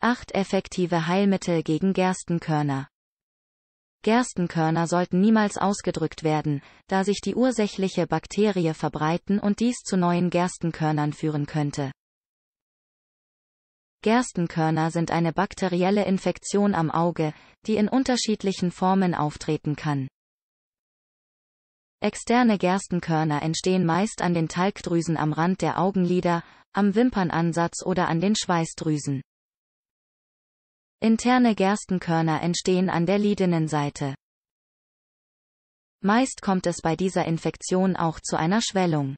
8 effektive Heilmittel gegen Gerstenkörner. Gerstenkörner sollten niemals ausgedrückt werden, da sich die ursächliche Bakterie verbreiten und dies zu neuen Gerstenkörnern führen könnte. Gerstenkörner sind eine bakterielle Infektion am Auge, die in unterschiedlichen Formen auftreten kann. Externe Gerstenkörner entstehen meist an den Talgdrüsen am Rand der Augenlider, am Wimpernansatz oder an den Schweißdrüsen. Interne Gerstenkörner entstehen an der Lidinnenseite. Meist kommt es bei dieser Infektion auch zu einer Schwellung.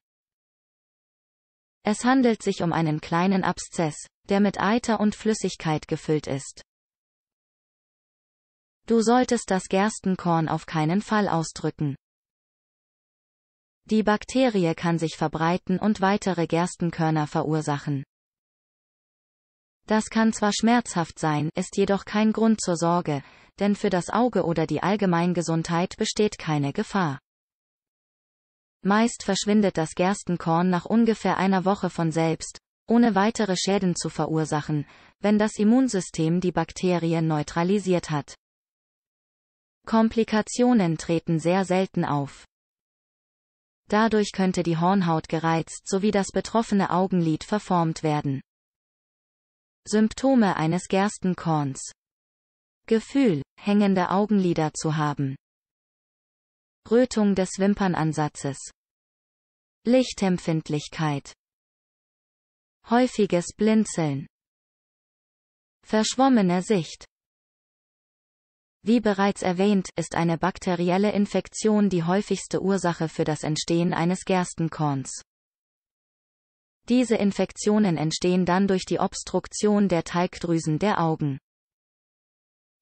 Es handelt sich um einen kleinen Abszess, der mit Eiter und Flüssigkeit gefüllt ist. Du solltest das Gerstenkorn auf keinen Fall ausdrücken. Die Bakterie kann sich verbreiten und weitere Gerstenkörner verursachen. Das kann zwar schmerzhaft sein, ist jedoch kein Grund zur Sorge, denn für das Auge oder die Allgemeingesundheit besteht keine Gefahr. Meist verschwindet das Gerstenkorn nach ungefähr einer Woche von selbst, ohne weitere Schäden zu verursachen, wenn das Immunsystem die Bakterien neutralisiert hat. Komplikationen treten sehr selten auf. Dadurch könnte die Hornhaut gereizt sowie das betroffene Augenlid verformt werden. Symptome eines Gerstenkorns. Gefühl, hängende Augenlider zu haben. Rötung des Wimpernansatzes. Lichtempfindlichkeit. Häufiges Blinzeln. Verschwommene Sicht. Wie bereits erwähnt, ist eine bakterielle Infektion die häufigste Ursache für das Entstehen eines Gerstenkorns. Diese Infektionen entstehen dann durch die Obstruktion der Talgdrüsen der Augen.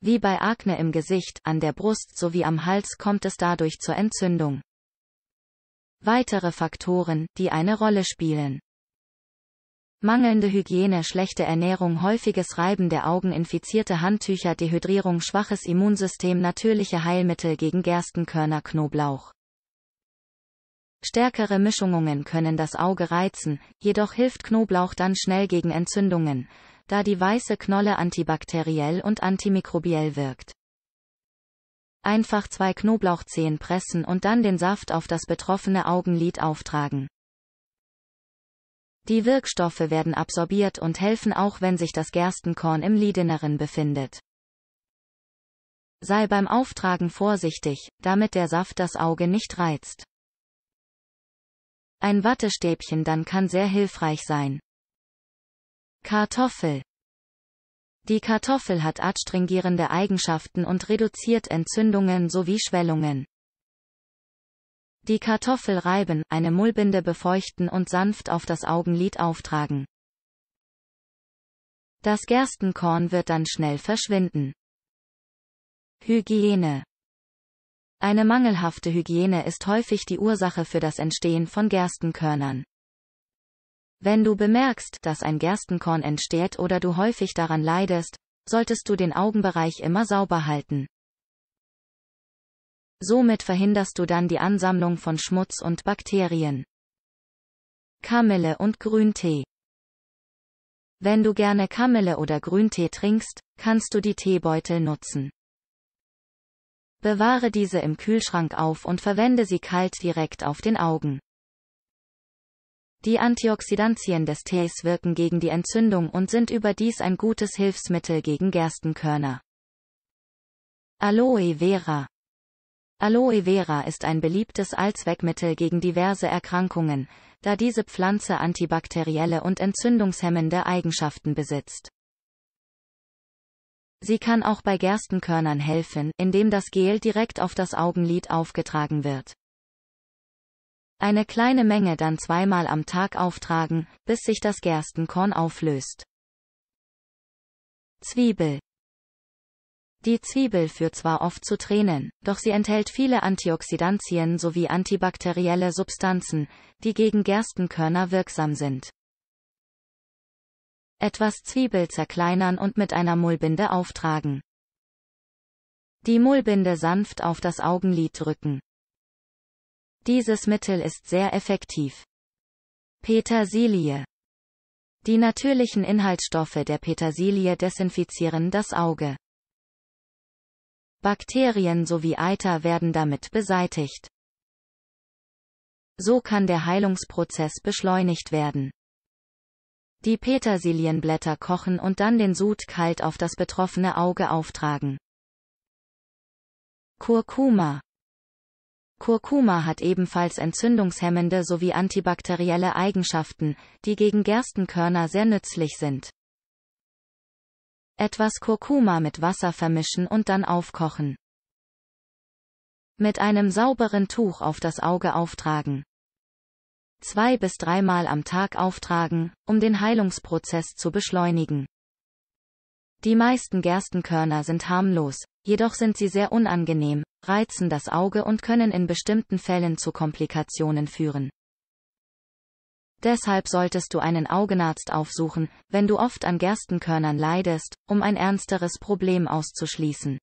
Wie bei Akne im Gesicht, an der Brust sowie am Hals kommt es dadurch zur Entzündung. Weitere Faktoren, die eine Rolle spielen. Mangelnde Hygiene, schlechte Ernährung, häufiges Reiben der Augen, infizierte Handtücher, Dehydrierung, schwaches Immunsystem, natürliche Heilmittel gegen Gerstenkörner, Knoblauch. Stärkere Mischungen können das Auge reizen, jedoch hilft Knoblauch dann schnell gegen Entzündungen, da die weiße Knolle antibakteriell und antimikrobiell wirkt. Einfach zwei Knoblauchzehen pressen und dann den Saft auf das betroffene Augenlid auftragen. Die Wirkstoffe werden absorbiert und helfen auch wenn sich das Gerstenkorn im Lidinneren befindet. Sei beim Auftragen vorsichtig, damit der Saft das Auge nicht reizt. Ein Wattestäbchen dann kann sehr hilfreich sein. Kartoffel. Die Kartoffel hat adstringierende Eigenschaften und reduziert Entzündungen sowie Schwellungen. Die Kartoffel reiben, eine Mullbinde befeuchten und sanft auf das Augenlid auftragen. Das Gerstenkorn wird dann schnell verschwinden. Hygiene eine mangelhafte Hygiene ist häufig die Ursache für das Entstehen von Gerstenkörnern. Wenn du bemerkst, dass ein Gerstenkorn entsteht oder du häufig daran leidest, solltest du den Augenbereich immer sauber halten. Somit verhinderst du dann die Ansammlung von Schmutz und Bakterien. Kamille und Grüntee. Wenn du gerne Kamille oder Grüntee trinkst, kannst du die Teebeutel nutzen. Bewahre diese im Kühlschrank auf und verwende sie kalt direkt auf den Augen. Die Antioxidantien des Tees wirken gegen die Entzündung und sind überdies ein gutes Hilfsmittel gegen Gerstenkörner. Aloe Vera Aloe Vera ist ein beliebtes Allzweckmittel gegen diverse Erkrankungen, da diese Pflanze antibakterielle und entzündungshemmende Eigenschaften besitzt. Sie kann auch bei Gerstenkörnern helfen, indem das Gel direkt auf das Augenlid aufgetragen wird. Eine kleine Menge dann zweimal am Tag auftragen, bis sich das Gerstenkorn auflöst. Zwiebel Die Zwiebel führt zwar oft zu Tränen, doch sie enthält viele Antioxidantien sowie antibakterielle Substanzen, die gegen Gerstenkörner wirksam sind. Etwas Zwiebel zerkleinern und mit einer Mullbinde auftragen. Die Mullbinde sanft auf das Augenlid drücken. Dieses Mittel ist sehr effektiv. Petersilie. Die natürlichen Inhaltsstoffe der Petersilie desinfizieren das Auge. Bakterien sowie Eiter werden damit beseitigt. So kann der Heilungsprozess beschleunigt werden. Die Petersilienblätter kochen und dann den Sud kalt auf das betroffene Auge auftragen. Kurkuma Kurkuma hat ebenfalls entzündungshemmende sowie antibakterielle Eigenschaften, die gegen Gerstenkörner sehr nützlich sind. Etwas Kurkuma mit Wasser vermischen und dann aufkochen. Mit einem sauberen Tuch auf das Auge auftragen zwei bis dreimal am Tag auftragen, um den Heilungsprozess zu beschleunigen. Die meisten Gerstenkörner sind harmlos, jedoch sind sie sehr unangenehm, reizen das Auge und können in bestimmten Fällen zu Komplikationen führen. Deshalb solltest du einen Augenarzt aufsuchen, wenn du oft an Gerstenkörnern leidest, um ein ernsteres Problem auszuschließen.